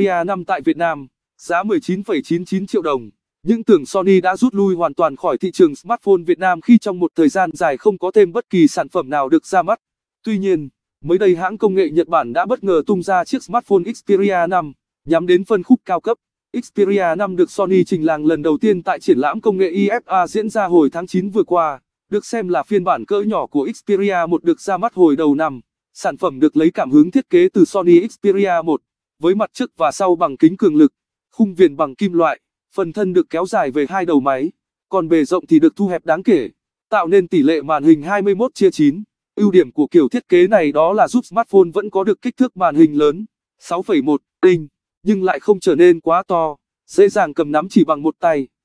PA5 tại Việt Nam, giá 19,99 triệu đồng. Những tưởng Sony đã rút lui hoàn toàn khỏi thị trường smartphone Việt Nam khi trong một thời gian dài không có thêm bất kỳ sản phẩm nào được ra mắt. Tuy nhiên, mới đây hãng công nghệ Nhật Bản đã bất ngờ tung ra chiếc smartphone Xperia 5, nhắm đến phân khúc cao cấp. Xperia 5 được Sony trình làng lần đầu tiên tại triển lãm công nghệ IFA diễn ra hồi tháng 9 vừa qua, được xem là phiên bản cỡ nhỏ của Xperia 1 được ra mắt hồi đầu năm. Sản phẩm được lấy cảm hứng thiết kế từ Sony Xperia 1 với mặt trước và sau bằng kính cường lực, khung viền bằng kim loại, phần thân được kéo dài về hai đầu máy, còn bề rộng thì được thu hẹp đáng kể, tạo nên tỷ lệ màn hình 21 chia 9. Ưu điểm của kiểu thiết kế này đó là giúp smartphone vẫn có được kích thước màn hình lớn, 6,1 inch, nhưng lại không trở nên quá to, dễ dàng cầm nắm chỉ bằng một tay.